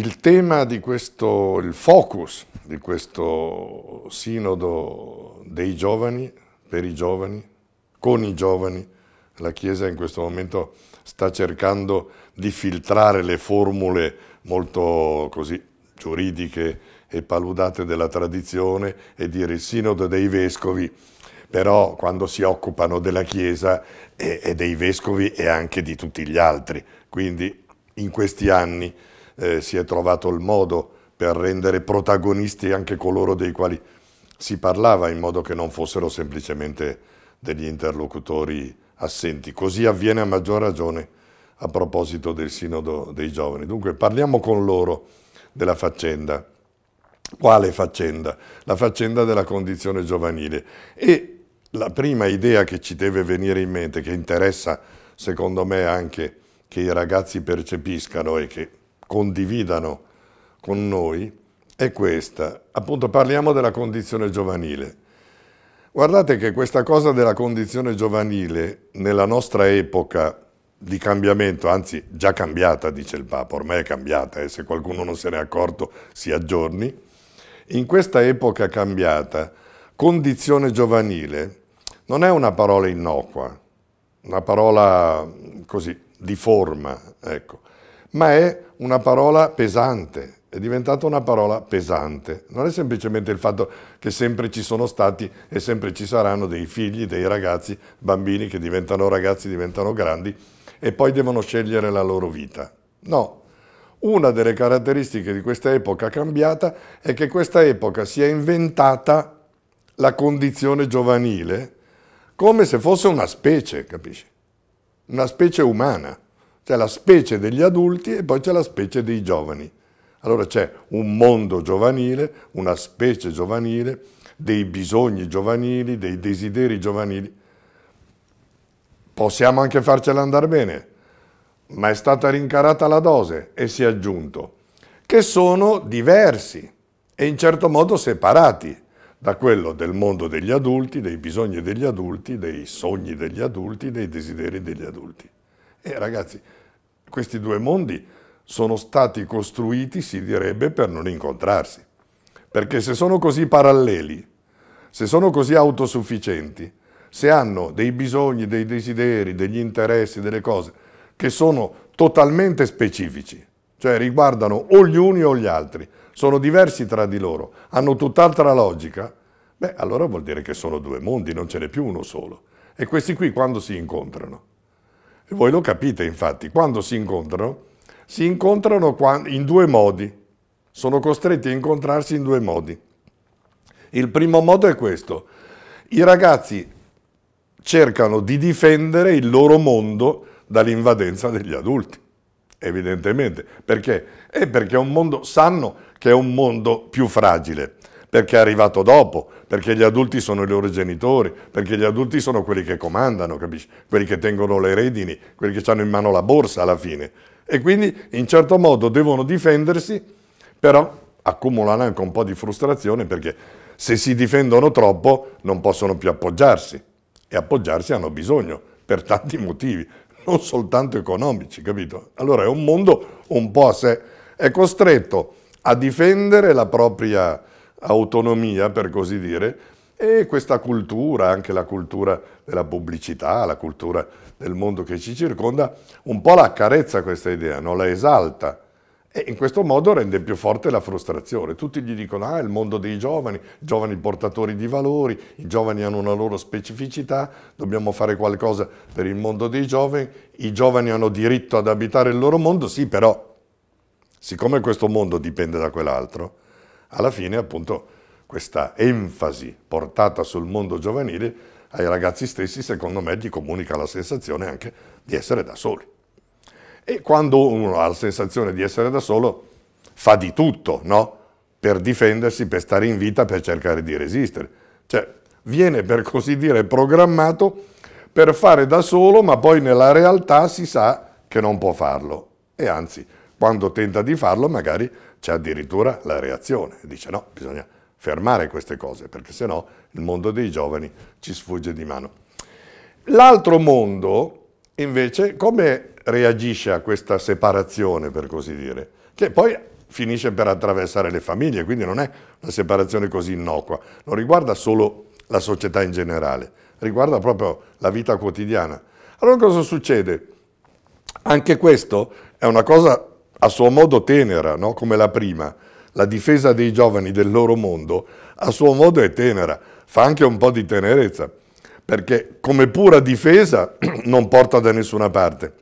il tema di questo, il focus di questo sinodo dei giovani, per i giovani, con i giovani, la Chiesa in questo momento sta cercando di filtrare le formule molto così giuridiche e paludate della tradizione e dire il sinodo dei vescovi, però quando si occupano della Chiesa e, e dei vescovi e anche di tutti gli altri. Quindi in questi anni eh, si è trovato il modo per rendere protagonisti anche coloro dei quali si parlava in modo che non fossero semplicemente degli interlocutori assenti. Così avviene a maggior ragione a proposito del sinodo dei giovani. Dunque parliamo con loro della faccenda. Quale faccenda? La faccenda della condizione giovanile. E la prima idea che ci deve venire in mente, che interessa secondo me anche che i ragazzi percepiscano e che condividano con noi è questa. Appunto parliamo della condizione giovanile. Guardate che questa cosa della condizione giovanile nella nostra epoca di cambiamento, anzi già cambiata, dice il Papa, ormai è cambiata, e eh, se qualcuno non se ne è accorto si aggiorni, in questa epoca cambiata, condizione giovanile non è una parola innocua, una parola mm, così di forma, ecco ma è una parola pesante, è diventata una parola pesante. Non è semplicemente il fatto che sempre ci sono stati e sempre ci saranno dei figli, dei ragazzi, bambini che diventano ragazzi, diventano grandi e poi devono scegliere la loro vita. No, una delle caratteristiche di questa epoca cambiata è che questa epoca si è inventata la condizione giovanile come se fosse una specie, capisci? Una specie umana. C'è la specie degli adulti e poi c'è la specie dei giovani. Allora c'è un mondo giovanile, una specie giovanile, dei bisogni giovanili, dei desideri giovanili. Possiamo anche farcela andare bene, ma è stata rincarata la dose e si è aggiunto, che sono diversi e in certo modo separati da quello del mondo degli adulti, dei bisogni degli adulti, dei sogni degli adulti, dei desideri degli adulti. E ragazzi, questi due mondi sono stati costruiti, si direbbe, per non incontrarsi. Perché se sono così paralleli, se sono così autosufficienti, se hanno dei bisogni, dei desideri, degli interessi, delle cose che sono totalmente specifici, cioè riguardano o gli uni o gli altri, sono diversi tra di loro, hanno tutt'altra logica, beh allora vuol dire che sono due mondi, non ce n'è più uno solo. E questi qui quando si incontrano? voi lo capite infatti, quando si incontrano, si incontrano in due modi, sono costretti a incontrarsi in due modi. Il primo modo è questo, i ragazzi cercano di difendere il loro mondo dall'invadenza degli adulti, evidentemente, perché? È perché è un mondo, sanno che è un mondo più fragile, perché è arrivato dopo, perché gli adulti sono i loro genitori, perché gli adulti sono quelli che comandano, capisci? Quelli che tengono le redini, quelli che hanno in mano la borsa alla fine. E quindi in certo modo devono difendersi, però accumulano anche un po' di frustrazione perché se si difendono troppo non possono più appoggiarsi e appoggiarsi hanno bisogno per tanti motivi, non soltanto economici, capito? Allora è un mondo un po' a sé, è costretto a difendere la propria autonomia, per così dire, e questa cultura, anche la cultura della pubblicità, la cultura del mondo che ci circonda, un po' la accarezza questa idea, no? la esalta. E in questo modo rende più forte la frustrazione. Tutti gli dicono, ah, il mondo dei giovani, i giovani portatori di valori, i giovani hanno una loro specificità, dobbiamo fare qualcosa per il mondo dei giovani, i giovani hanno diritto ad abitare il loro mondo, sì, però, siccome questo mondo dipende da quell'altro, alla fine appunto questa enfasi portata sul mondo giovanile ai ragazzi stessi secondo me gli comunica la sensazione anche di essere da soli. E quando uno ha la sensazione di essere da solo fa di tutto, no? Per difendersi, per stare in vita, per cercare di resistere. Cioè viene per così dire programmato per fare da solo, ma poi nella realtà si sa che non può farlo. E anzi, quando tenta di farlo magari c'è addirittura la reazione, dice no, bisogna fermare queste cose perché se no il mondo dei giovani ci sfugge di mano. L'altro mondo invece come reagisce a questa separazione per così dire, che poi finisce per attraversare le famiglie, quindi non è una separazione così innocua, non riguarda solo la società in generale, riguarda proprio la vita quotidiana. Allora cosa succede? Anche questo è una cosa a suo modo tenera, no? come la prima, la difesa dei giovani del loro mondo, a suo modo è tenera, fa anche un po' di tenerezza, perché come pura difesa non porta da nessuna parte.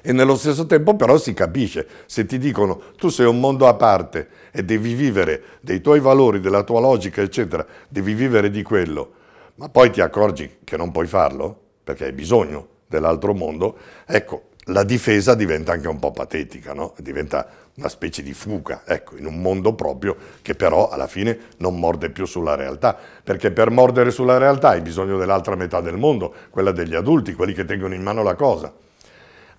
E nello stesso tempo però si capisce, se ti dicono tu sei un mondo a parte e devi vivere dei tuoi valori, della tua logica, eccetera, devi vivere di quello, ma poi ti accorgi che non puoi farlo, perché hai bisogno dell'altro mondo, ecco, la difesa diventa anche un po' patetica, no? diventa una specie di fuga, ecco, in un mondo proprio che però alla fine non morde più sulla realtà, perché per mordere sulla realtà hai bisogno dell'altra metà del mondo, quella degli adulti, quelli che tengono in mano la cosa.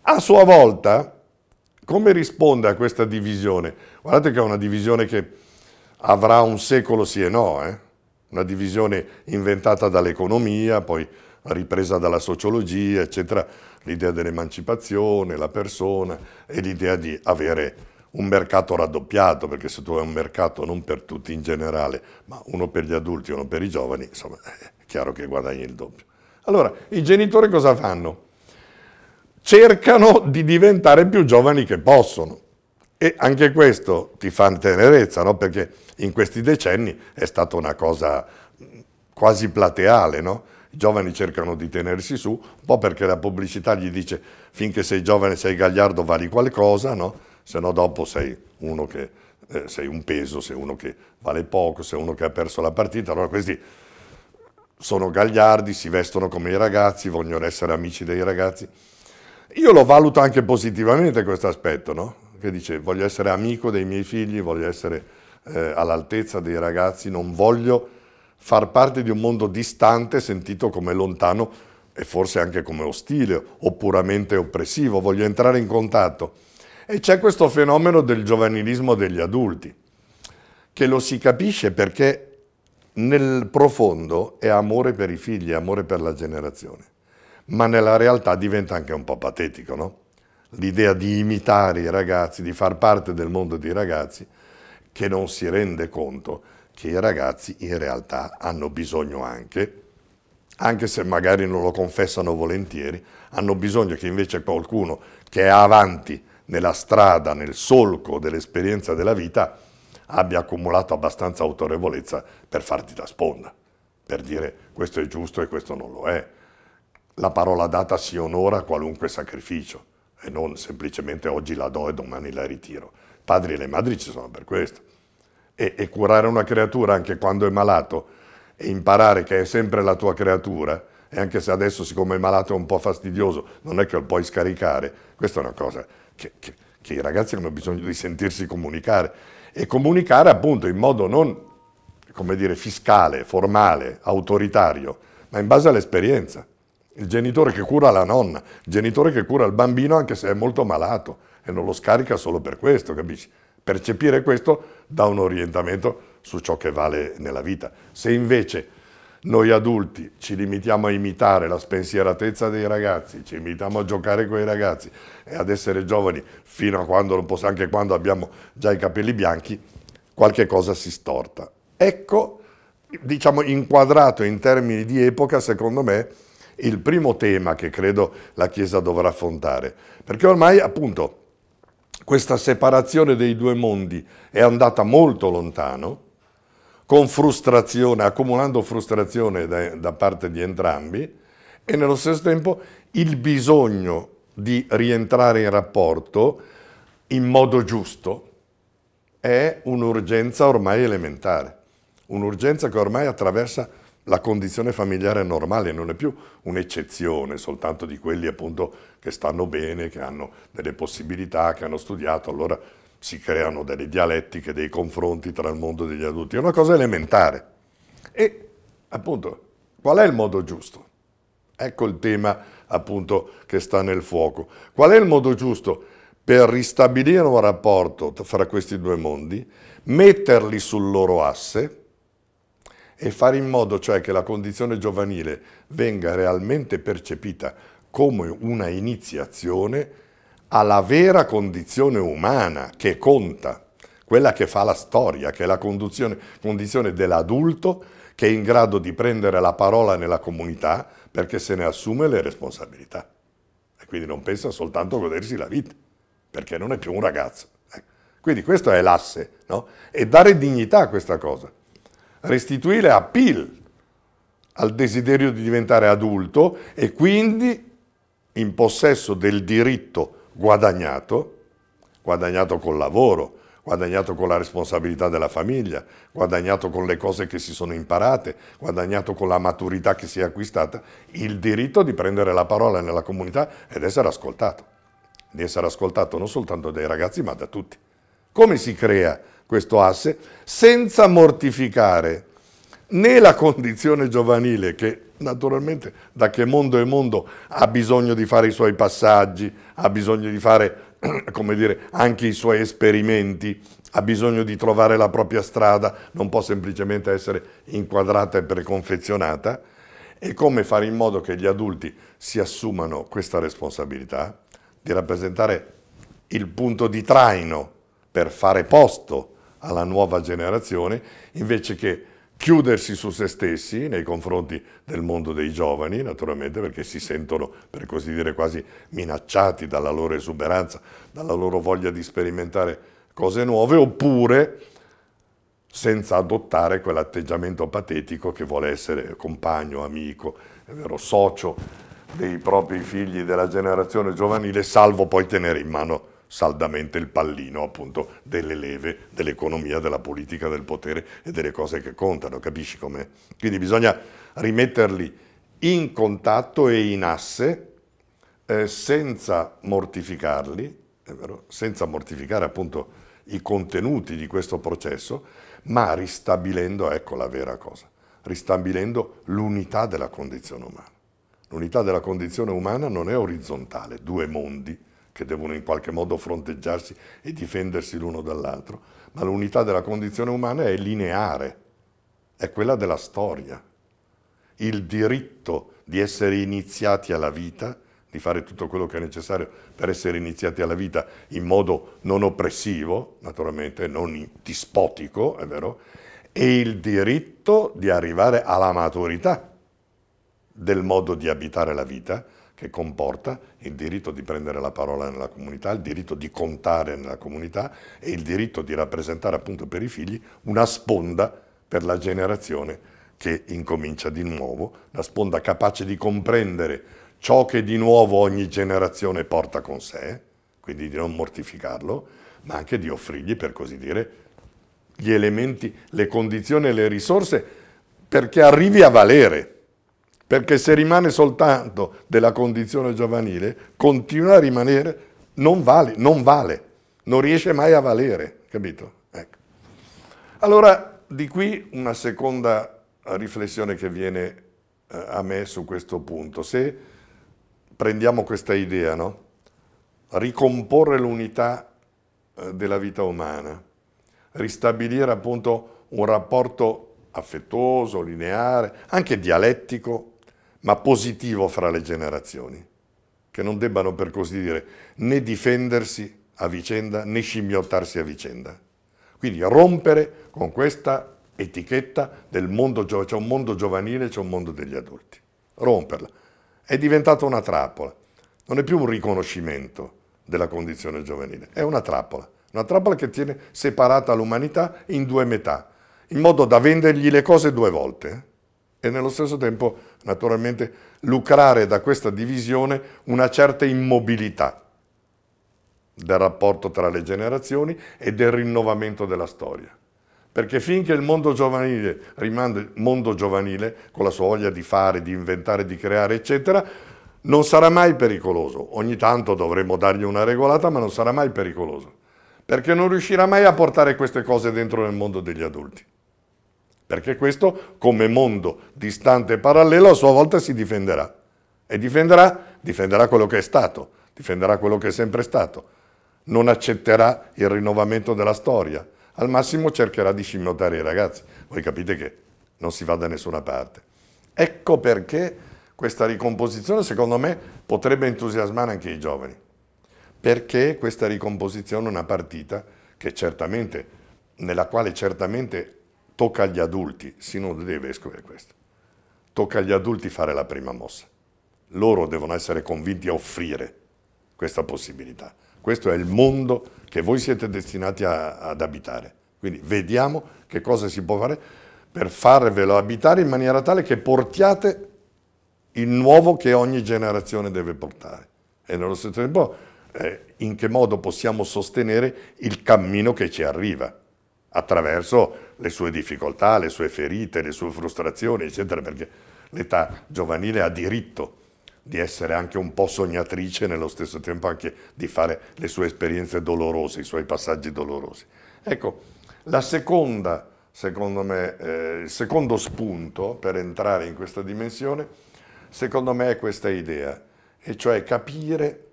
A sua volta, come risponde a questa divisione? Guardate che è una divisione che avrà un secolo sì e no, eh? una divisione inventata dall'economia, poi ripresa dalla sociologia, eccetera l'idea dell'emancipazione, la persona e l'idea di avere un mercato raddoppiato, perché se tu hai un mercato non per tutti in generale, ma uno per gli adulti e uno per i giovani, insomma è chiaro che guadagni il doppio. Allora, i genitori cosa fanno? Cercano di diventare più giovani che possono. E anche questo ti fa tenerezza, no? perché in questi decenni è stata una cosa mm, quasi plateale, no? I giovani cercano di tenersi su, un po' perché la pubblicità gli dice finché sei giovane, sei gagliardo, vali qualcosa, no? se no dopo sei uno che eh, sei un peso, sei uno che vale poco, sei uno che ha perso la partita, allora questi sono gagliardi, si vestono come i ragazzi, vogliono essere amici dei ragazzi. Io lo valuto anche positivamente questo aspetto, no? che dice voglio essere amico dei miei figli, voglio essere eh, all'altezza dei ragazzi, non voglio far parte di un mondo distante, sentito come lontano e forse anche come ostile o puramente oppressivo, voglio entrare in contatto. E c'è questo fenomeno del giovanilismo degli adulti, che lo si capisce perché nel profondo è amore per i figli, amore per la generazione, ma nella realtà diventa anche un po' patetico, no? L'idea di imitare i ragazzi, di far parte del mondo dei ragazzi, che non si rende conto che i ragazzi in realtà hanno bisogno anche, anche se magari non lo confessano volentieri, hanno bisogno che invece qualcuno che è avanti nella strada, nel solco dell'esperienza della vita, abbia accumulato abbastanza autorevolezza per farti da sponda, per dire questo è giusto e questo non lo è. La parola data si onora qualunque sacrificio e non semplicemente oggi la do e domani la ritiro. Padri e le madri ci sono per questo e, e curare una creatura anche quando è malato e imparare che è sempre la tua creatura, e anche se adesso siccome è malato è un po' fastidioso, non è che lo puoi scaricare, questa è una cosa che, che, che i ragazzi hanno bisogno di sentirsi comunicare e comunicare appunto in modo non, come dire, fiscale, formale, autoritario, ma in base all'esperienza. Il genitore che cura la nonna, il genitore che cura il bambino anche se è molto malato e non lo scarica solo per questo, capisci? percepire questo da un orientamento su ciò che vale nella vita. Se invece noi adulti ci limitiamo a imitare la spensieratezza dei ragazzi, ci limitiamo a giocare con i ragazzi e ad essere giovani fino a quando non possiamo, anche quando abbiamo già i capelli bianchi, qualche cosa si storta. Ecco, diciamo inquadrato in termini di epoca, secondo me, il primo tema che credo la Chiesa dovrà affrontare, perché ormai appunto questa separazione dei due mondi è andata molto lontano, con frustrazione, accumulando frustrazione da, da parte di entrambi, e nello stesso tempo il bisogno di rientrare in rapporto in modo giusto è un'urgenza ormai elementare, un'urgenza che ormai attraversa la condizione familiare normale, non è più un'eccezione soltanto di quelli appunto che stanno bene, che hanno delle possibilità, che hanno studiato, allora si creano delle dialettiche, dei confronti tra il mondo degli adulti, è una cosa elementare. E appunto, qual è il modo giusto? Ecco il tema appunto che sta nel fuoco. Qual è il modo giusto per ristabilire un rapporto fra questi due mondi, metterli sul loro asse, e fare in modo cioè che la condizione giovanile venga realmente percepita come una iniziazione alla vera condizione umana che conta, quella che fa la storia, che è la condizione dell'adulto che è in grado di prendere la parola nella comunità perché se ne assume le responsabilità e quindi non pensa soltanto a godersi la vita perché non è più un ragazzo. Eh. Quindi questo è l'asse no? e dare dignità a questa cosa restituire appeal al desiderio di diventare adulto e quindi in possesso del diritto guadagnato, guadagnato col lavoro, guadagnato con la responsabilità della famiglia, guadagnato con le cose che si sono imparate, guadagnato con la maturità che si è acquistata, il diritto di prendere la parola nella comunità ed essere ascoltato. Di essere ascoltato non soltanto dai ragazzi ma da tutti. Come si crea questo asse, senza mortificare né la condizione giovanile, che naturalmente da che mondo è mondo ha bisogno di fare i suoi passaggi, ha bisogno di fare come dire, anche i suoi esperimenti, ha bisogno di trovare la propria strada, non può semplicemente essere inquadrata e preconfezionata, e come fare in modo che gli adulti si assumano questa responsabilità di rappresentare il punto di traino per fare posto alla nuova generazione, invece che chiudersi su se stessi nei confronti del mondo dei giovani, naturalmente perché si sentono, per così dire, quasi minacciati dalla loro esuberanza, dalla loro voglia di sperimentare cose nuove, oppure senza adottare quell'atteggiamento patetico che vuole essere compagno, amico, è vero, socio dei propri figli della generazione giovanile, salvo poi tenere in mano saldamente il pallino appunto delle leve dell'economia, della politica, del potere e delle cose che contano, capisci com'è? Quindi bisogna rimetterli in contatto e in asse eh, senza mortificarli, è vero, senza mortificare appunto i contenuti di questo processo, ma ristabilendo, ecco la vera cosa, ristabilendo l'unità della condizione umana. L'unità della condizione umana non è orizzontale, due mondi, che devono in qualche modo fronteggiarsi e difendersi l'uno dall'altro, ma l'unità della condizione umana è lineare, è quella della storia. Il diritto di essere iniziati alla vita, di fare tutto quello che è necessario per essere iniziati alla vita in modo non oppressivo, naturalmente, non dispotico, è vero, e il diritto di arrivare alla maturità del modo di abitare la vita, che comporta il diritto di prendere la parola nella comunità, il diritto di contare nella comunità e il diritto di rappresentare appunto per i figli una sponda per la generazione che incomincia di nuovo, una sponda capace di comprendere ciò che di nuovo ogni generazione porta con sé, quindi di non mortificarlo, ma anche di offrirgli, per così dire, gli elementi, le condizioni e le risorse perché arrivi a valere perché se rimane soltanto della condizione giovanile, continua a rimanere, non vale, non vale, non riesce mai a valere, capito? Ecco. Allora, di qui una seconda riflessione che viene eh, a me su questo punto. Se prendiamo questa idea, no? ricomporre l'unità eh, della vita umana, ristabilire appunto un rapporto affettuoso, lineare, anche dialettico ma positivo fra le generazioni, che non debbano per così dire né difendersi a vicenda né scimmiottarsi a vicenda. Quindi rompere con questa etichetta del mondo giovanile, c'è un mondo giovanile, c'è un mondo degli adulti. Romperla. È diventata una trappola. Non è più un riconoscimento della condizione giovanile, è una trappola. Una trappola che tiene separata l'umanità in due metà, in modo da vendergli le cose due volte. Eh e nello stesso tempo naturalmente lucrare da questa divisione una certa immobilità del rapporto tra le generazioni e del rinnovamento della storia. Perché finché il mondo giovanile rimane mondo giovanile, con la sua voglia di fare, di inventare, di creare, eccetera, non sarà mai pericoloso. Ogni tanto dovremo dargli una regolata, ma non sarà mai pericoloso. Perché non riuscirà mai a portare queste cose dentro nel mondo degli adulti perché questo come mondo distante e parallelo a sua volta si difenderà e difenderà, difenderà quello che è stato, difenderà quello che è sempre stato, non accetterà il rinnovamento della storia, al massimo cercherà di scimmiotare i ragazzi, voi capite che non si va da nessuna parte. Ecco perché questa ricomposizione secondo me potrebbe entusiasmare anche i giovani, perché questa ricomposizione è una partita che certamente, nella quale certamente tocca agli adulti, sinodo dei vescovi è questo, tocca agli adulti fare la prima mossa. Loro devono essere convinti a offrire questa possibilità. Questo è il mondo che voi siete destinati a, ad abitare. Quindi vediamo che cosa si può fare per farvelo abitare in maniera tale che portiate il nuovo che ogni generazione deve portare. E nello stesso tempo eh, in che modo possiamo sostenere il cammino che ci arriva attraverso le sue difficoltà, le sue ferite, le sue frustrazioni, eccetera, perché l'età giovanile ha diritto di essere anche un po' sognatrice e nello stesso tempo anche di fare le sue esperienze dolorose, i suoi passaggi dolorosi. Ecco, la seconda, secondo me, eh, il secondo spunto per entrare in questa dimensione, secondo me è questa idea, e cioè capire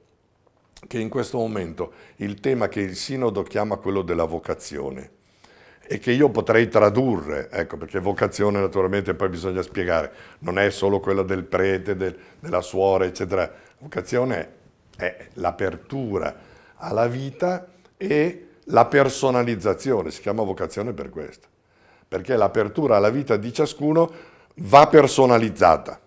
che in questo momento il tema che il sinodo chiama quello della vocazione, e che io potrei tradurre, ecco, perché vocazione naturalmente poi bisogna spiegare, non è solo quella del prete, del, della suora, eccetera. Vocazione è l'apertura alla vita e la personalizzazione, si chiama vocazione per questo, perché l'apertura alla vita di ciascuno va personalizzata,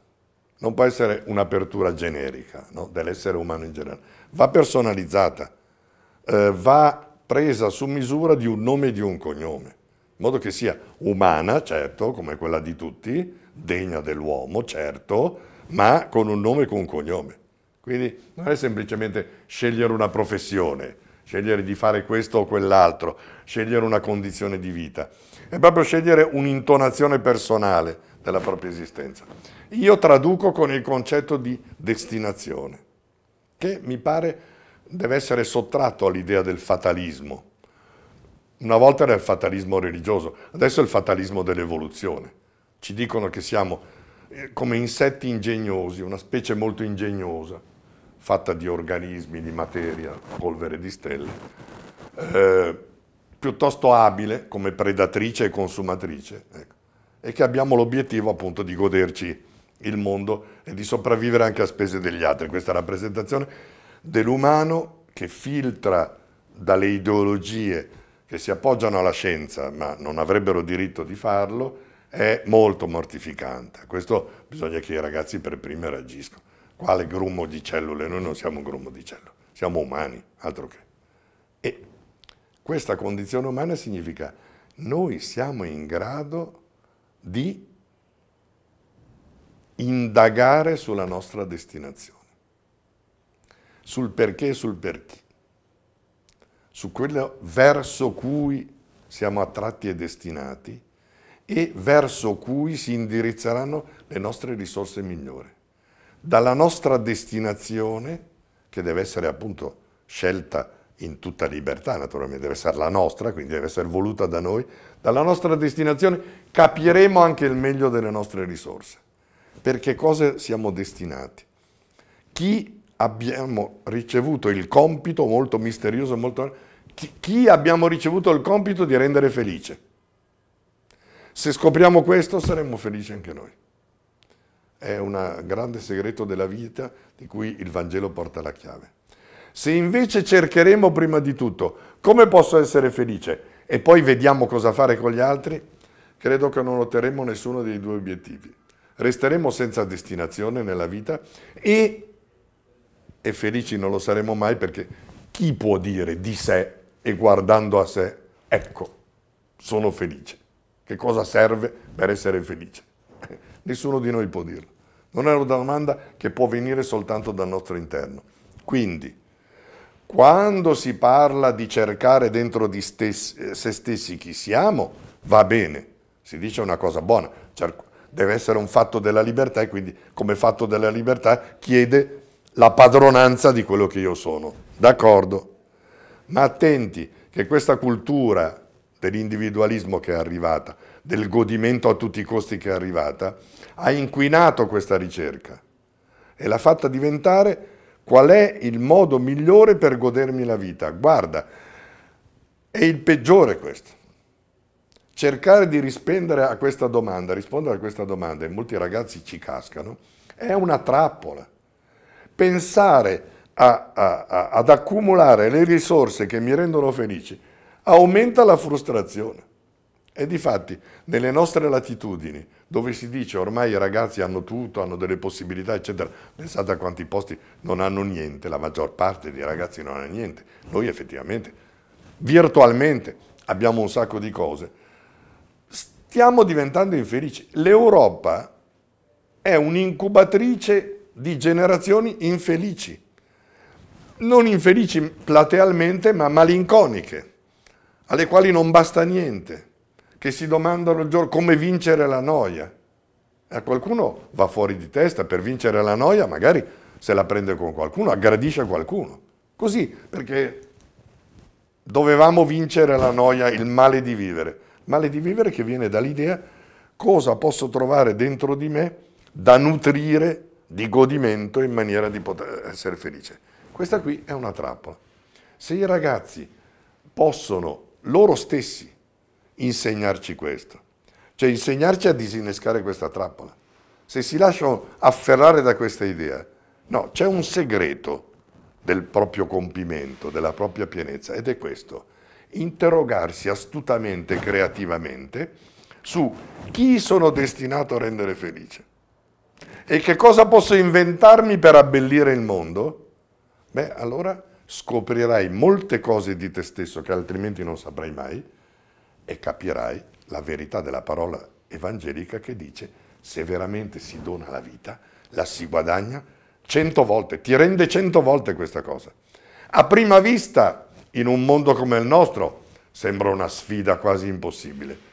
non può essere un'apertura generica no? dell'essere umano in generale, va personalizzata, eh, va presa su misura di un nome e di un cognome, in modo che sia umana, certo, come quella di tutti, degna dell'uomo, certo, ma con un nome e con un cognome. Quindi non è semplicemente scegliere una professione, scegliere di fare questo o quell'altro, scegliere una condizione di vita, è proprio scegliere un'intonazione personale della propria esistenza. Io traduco con il concetto di destinazione, che mi pare deve essere sottratto all'idea del fatalismo. Una volta era il fatalismo religioso, adesso è il fatalismo dell'evoluzione. Ci dicono che siamo eh, come insetti ingegnosi, una specie molto ingegnosa, fatta di organismi, di materia, polvere di stelle, eh, piuttosto abile come predatrice e consumatrice, ecco, e che abbiamo l'obiettivo appunto di goderci il mondo e di sopravvivere anche a spese degli altri. Questa rappresentazione dell'umano che filtra dalle ideologie che si appoggiano alla scienza ma non avrebbero diritto di farlo è molto mortificante. Questo bisogna che i ragazzi per primi reagiscono. Quale grumo di cellule? Noi non siamo un grumo di cellule, siamo umani, altro che. E questa condizione umana significa noi siamo in grado di indagare sulla nostra destinazione sul perché e sul per chi, su quello verso cui siamo attratti e destinati e verso cui si indirizzeranno le nostre risorse migliori. Dalla nostra destinazione, che deve essere appunto scelta in tutta libertà, naturalmente, deve essere la nostra, quindi deve essere voluta da noi, dalla nostra destinazione capiremo anche il meglio delle nostre risorse, per che cosa siamo destinati. Chi abbiamo ricevuto il compito molto misterioso, molto... Chi, chi abbiamo ricevuto il compito di rendere felice. Se scopriamo questo saremmo felici anche noi. È un grande segreto della vita di cui il Vangelo porta la chiave. Se invece cercheremo prima di tutto come posso essere felice e poi vediamo cosa fare con gli altri, credo che non otterremo nessuno dei due obiettivi. Resteremo senza destinazione nella vita e e felici non lo saremo mai perché chi può dire di sé e guardando a sé, ecco, sono felice. Che cosa serve per essere felice? Nessuno di noi può dirlo. Non è una domanda che può venire soltanto dal nostro interno. Quindi, quando si parla di cercare dentro di stessi, se stessi chi siamo, va bene, si dice una cosa buona, deve essere un fatto della libertà e quindi come fatto della libertà chiede la padronanza di quello che io sono. D'accordo? Ma attenti che questa cultura dell'individualismo che è arrivata, del godimento a tutti i costi che è arrivata, ha inquinato questa ricerca e l'ha fatta diventare qual è il modo migliore per godermi la vita. Guarda, è il peggiore questo. Cercare di rispondere a questa domanda, rispondere a questa domanda, e molti ragazzi ci cascano, è una trappola pensare a, a, a, ad accumulare le risorse che mi rendono felice aumenta la frustrazione. E difatti nelle nostre latitudini, dove si dice ormai i ragazzi hanno tutto, hanno delle possibilità, eccetera, pensate a quanti posti non hanno niente, la maggior parte dei ragazzi non ha niente. Noi effettivamente, virtualmente, abbiamo un sacco di cose. Stiamo diventando infelici. L'Europa è un'incubatrice di generazioni infelici, non infelici platealmente ma malinconiche, alle quali non basta niente, che si domandano il giorno come vincere la noia. E A qualcuno va fuori di testa per vincere la noia, magari se la prende con qualcuno, aggradisce qualcuno. Così, perché dovevamo vincere la noia, il male di vivere. male di vivere che viene dall'idea cosa posso trovare dentro di me da nutrire di godimento in maniera di poter essere felice. Questa qui è una trappola. Se i ragazzi possono loro stessi insegnarci questo, cioè insegnarci a disinnescare questa trappola, se si lasciano afferrare da questa idea, no, c'è un segreto del proprio compimento, della propria pienezza, ed è questo, interrogarsi astutamente, creativamente, su chi sono destinato a rendere felice. E che cosa posso inventarmi per abbellire il mondo? Beh, allora scoprirai molte cose di te stesso che altrimenti non saprai mai e capirai la verità della parola evangelica che dice se veramente si dona la vita, la si guadagna cento volte, ti rende cento volte questa cosa. A prima vista, in un mondo come il nostro, sembra una sfida quasi impossibile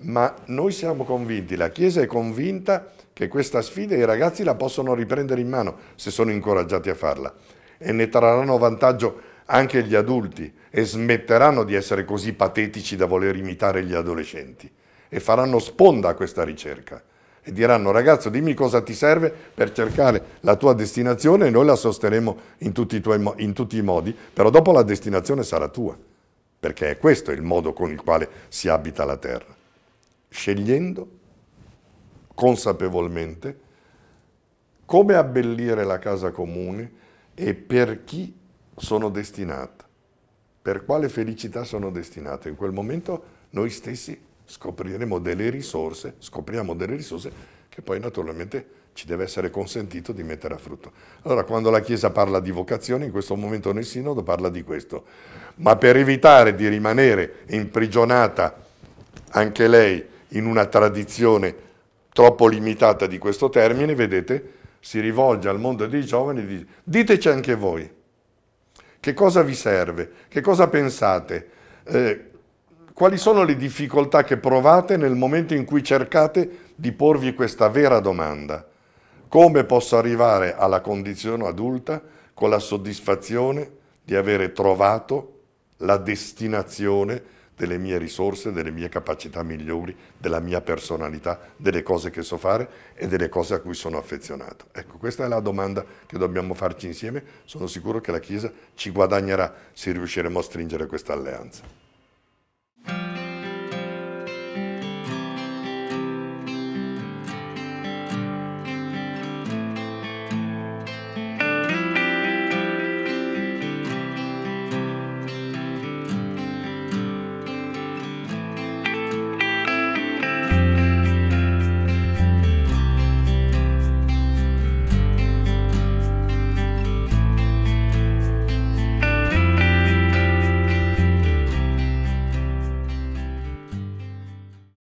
ma noi siamo convinti, la Chiesa è convinta che questa sfida i ragazzi la possono riprendere in mano se sono incoraggiati a farla e ne trarranno vantaggio anche gli adulti e smetteranno di essere così patetici da voler imitare gli adolescenti e faranno sponda a questa ricerca e diranno ragazzo dimmi cosa ti serve per cercare la tua destinazione e noi la sosteremo in tutti i, tuoi, in tutti i modi, però dopo la destinazione sarà tua, perché è questo il modo con il quale si abita la terra scegliendo consapevolmente come abbellire la casa comune e per chi sono destinata, per quale felicità sono destinata. In quel momento noi stessi scopriremo delle risorse, scopriamo delle risorse che poi naturalmente ci deve essere consentito di mettere a frutto. Allora quando la Chiesa parla di vocazione, in questo momento nel Sinodo parla di questo, ma per evitare di rimanere imprigionata anche lei in una tradizione troppo limitata di questo termine, vedete, si rivolge al mondo dei giovani e dice diteci anche voi che cosa vi serve, che cosa pensate, eh, quali sono le difficoltà che provate nel momento in cui cercate di porvi questa vera domanda. Come posso arrivare alla condizione adulta con la soddisfazione di avere trovato la destinazione delle mie risorse, delle mie capacità migliori, della mia personalità, delle cose che so fare e delle cose a cui sono affezionato. Ecco, questa è la domanda che dobbiamo farci insieme, sono sicuro che la Chiesa ci guadagnerà se riusciremo a stringere questa alleanza.